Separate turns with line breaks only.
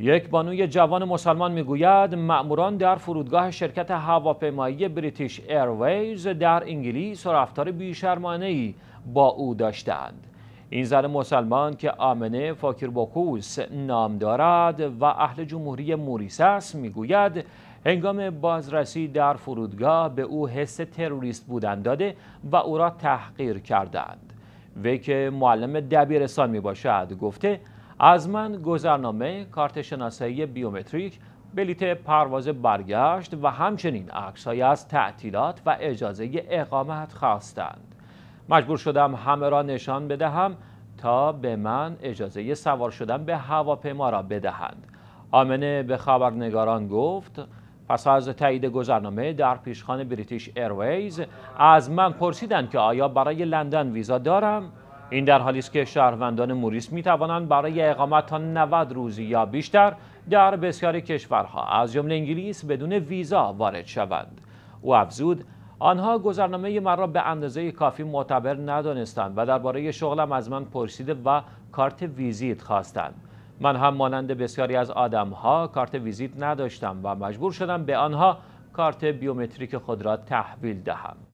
یک بانوی جوان مسلمان میگوید مأموران در فرودگاه شرکت هواپیمایی بریتیش ایرویز در انگلیس رفتار بیشرمانه ای با او داشتند این زن مسلمان که آمنه فاکر باکوس نام دارد و اهل جمهوری موریس است میگوید هنگام بازرسی در فرودگاه به او حس تروریست بودن داده و او را تحقیر کردند وی که معلم دبیرستان میباشد گفته از من گذرنامه کارت شناسایی بیومتریک بلیت پرواز برگشت و همچنین عکسهایی از تعطیلات و اجازه اقامت خواستند مجبور شدم همه را نشان بدهم تا به من اجازه سوار شدن به هواپیما را بدهند آمنه به خبرنگاران گفت پس از تایید گذرنامه در پیشخان بریتیش ایرویز از من پرسیدند که آیا برای لندن ویزا دارم این در حالی است که شهروندان موریس می توانند برای اقامت تا 90 روز یا بیشتر در بسیاری کشورها از جمله انگلیس بدون ویزا وارد شوند او افزود آنها گذرنامه مرا به اندازه کافی معتبر ندانستند و درباره شغلم از من پرسیده و کارت ویزیت خواستند من هم مانند بسیاری از آدمها کارت ویزیت نداشتم و مجبور شدم به آنها کارت بیومتریک خود را تحویل دهم